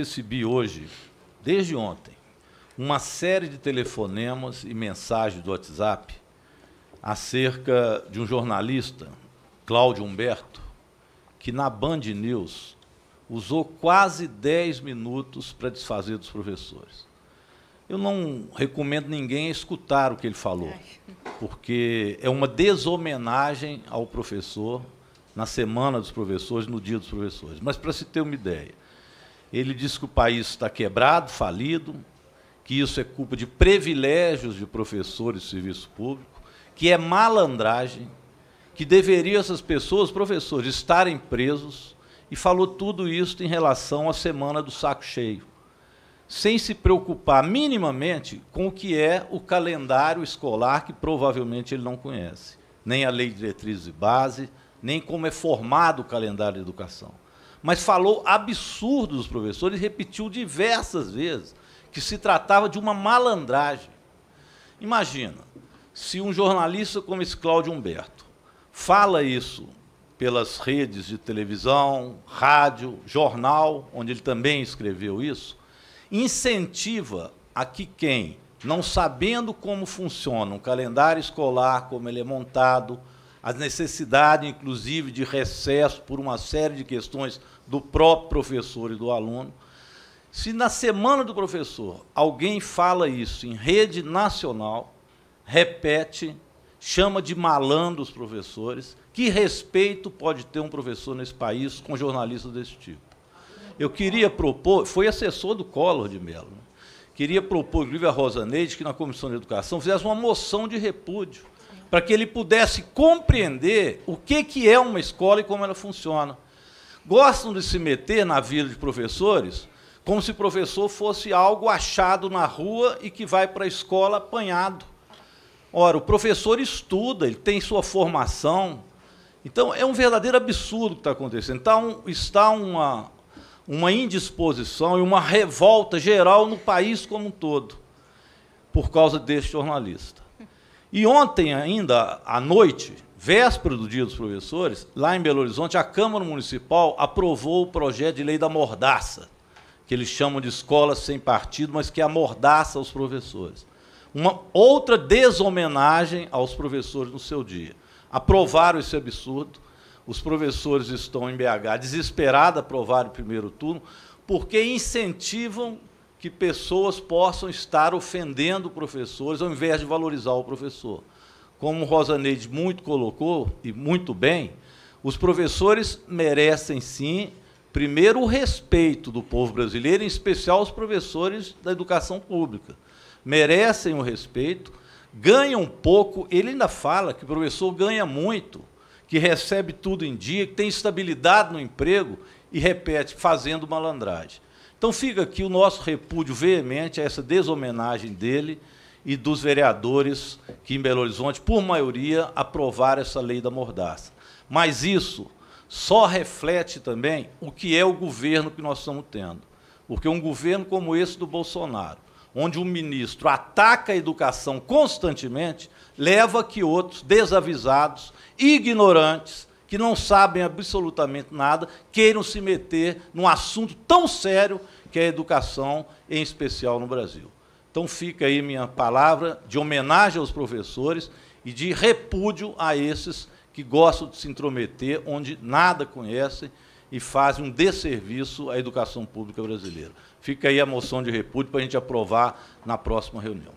recebi hoje, desde ontem, uma série de telefonemas e mensagens do WhatsApp acerca de um jornalista, Cláudio Humberto, que na Band News usou quase 10 minutos para desfazer dos professores. Eu não recomendo ninguém escutar o que ele falou, porque é uma deshomenagem ao professor na Semana dos Professores, no Dia dos Professores. Mas para se ter uma ideia, ele diz que o país está quebrado, falido, que isso é culpa de privilégios de professores de serviço público, que é malandragem, que deveriam essas pessoas, professores, estarem presos, e falou tudo isso em relação à semana do saco cheio, sem se preocupar minimamente com o que é o calendário escolar, que provavelmente ele não conhece, nem a lei de diretrizes e base, nem como é formado o calendário de educação mas falou absurdo dos professores e repetiu diversas vezes que se tratava de uma malandragem. Imagina, se um jornalista como esse Cláudio Humberto fala isso pelas redes de televisão, rádio, jornal, onde ele também escreveu isso, incentiva a que quem, não sabendo como funciona um calendário escolar, como ele é montado, a necessidade, inclusive, de recesso por uma série de questões do próprio professor e do aluno. Se na semana do professor alguém fala isso em rede nacional, repete, chama de malandro os professores, que respeito pode ter um professor nesse país com jornalistas desse tipo? Eu queria propor, foi assessor do Collor de Mello, né? queria propor, inclusive, a Rosa Neide, que na Comissão de Educação fizesse uma moção de repúdio para que ele pudesse compreender o que, que é uma escola e como ela funciona. Gostam de se meter na vida de professores como se professor fosse algo achado na rua e que vai para a escola apanhado. Ora, o professor estuda, ele tem sua formação. Então, é um verdadeiro absurdo que está acontecendo. Então, está uma, uma indisposição e uma revolta geral no país como um todo, por causa deste jornalista. E ontem ainda, à noite, véspera do Dia dos Professores, lá em Belo Horizonte, a Câmara Municipal aprovou o projeto de lei da mordaça, que eles chamam de escola sem partido, mas que é amordaça os professores. Uma outra deshomenagem aos professores no seu dia. Aprovaram esse absurdo, os professores estão em BH desesperados, aprovaram o primeiro turno, porque incentivam que pessoas possam estar ofendendo professores ao invés de valorizar o professor. Como Rosa Neide muito colocou, e muito bem, os professores merecem sim, primeiro, o respeito do povo brasileiro, em especial os professores da educação pública. Merecem o respeito, ganham pouco, ele ainda fala que o professor ganha muito, que recebe tudo em dia, que tem estabilidade no emprego e repete, fazendo malandragem. Então fica aqui o nosso repúdio veemente a essa deshomenagem dele e dos vereadores que em Belo Horizonte, por maioria, aprovaram essa lei da mordaça. Mas isso só reflete também o que é o governo que nós estamos tendo. Porque um governo como esse do Bolsonaro, onde um ministro ataca a educação constantemente, leva que outros desavisados, ignorantes, que não sabem absolutamente nada, queiram se meter num assunto tão sério que é a educação, em especial no Brasil. Então fica aí minha palavra de homenagem aos professores e de repúdio a esses que gostam de se intrometer onde nada conhecem e fazem um desserviço à educação pública brasileira. Fica aí a moção de repúdio para a gente aprovar na próxima reunião.